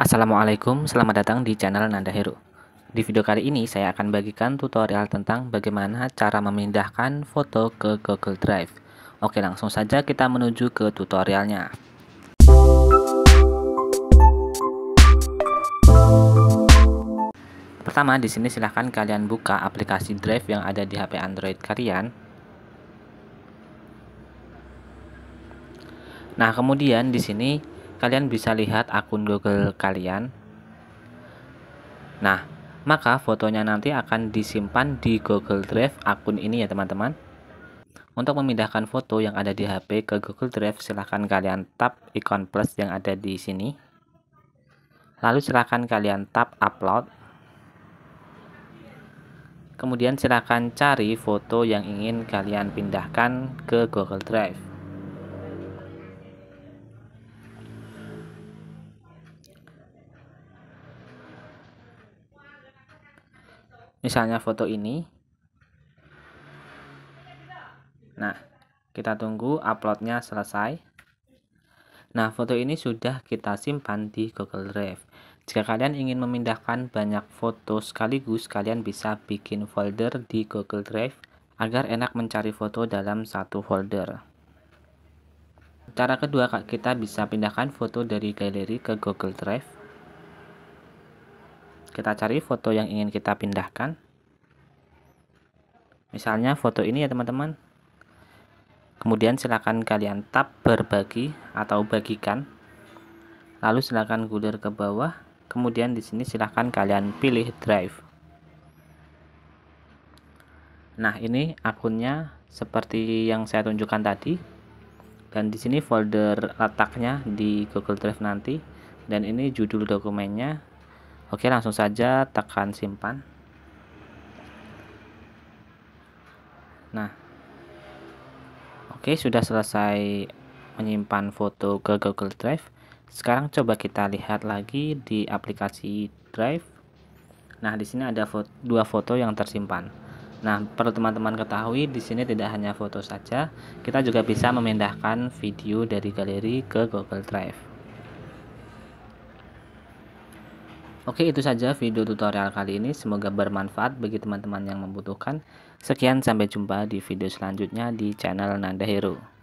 Assalamualaikum, selamat datang di channel Nanda Hero. Di video kali ini saya akan bagikan tutorial tentang bagaimana cara memindahkan foto ke Google Drive. Oke langsung saja kita menuju ke tutorialnya. Pertama di sini silahkan kalian buka aplikasi Drive yang ada di HP Android kalian. Nah kemudian di sini kalian bisa lihat akun Google kalian. Nah, maka fotonya nanti akan disimpan di Google Drive akun ini ya teman-teman. Untuk memindahkan foto yang ada di HP ke Google Drive, silahkan kalian tap ikon plus yang ada di sini. Lalu silahkan kalian tap upload. Kemudian silahkan cari foto yang ingin kalian pindahkan ke Google Drive. misalnya foto ini nah kita tunggu uploadnya selesai nah foto ini sudah kita simpan di Google Drive jika kalian ingin memindahkan banyak foto sekaligus kalian bisa bikin folder di Google Drive agar enak mencari foto dalam satu folder cara kedua kita bisa pindahkan foto dari galeri ke Google Drive kita cari foto yang ingin kita pindahkan misalnya foto ini ya teman-teman kemudian silakan kalian tap berbagi atau bagikan lalu silakan gulir ke bawah kemudian di sini silahkan kalian pilih drive nah ini akunnya seperti yang saya tunjukkan tadi dan di sini folder letaknya di Google Drive nanti dan ini judul dokumennya Oke, langsung saja tekan simpan. Nah, oke sudah selesai menyimpan foto ke Google Drive. Sekarang coba kita lihat lagi di aplikasi Drive. Nah, di sini ada foto, dua foto yang tersimpan. Nah, perlu teman-teman ketahui di sini tidak hanya foto saja, kita juga bisa memindahkan video dari galeri ke Google Drive. Oke, itu saja video tutorial kali ini. Semoga bermanfaat bagi teman-teman yang membutuhkan. Sekian, sampai jumpa di video selanjutnya di channel Nanda Hero.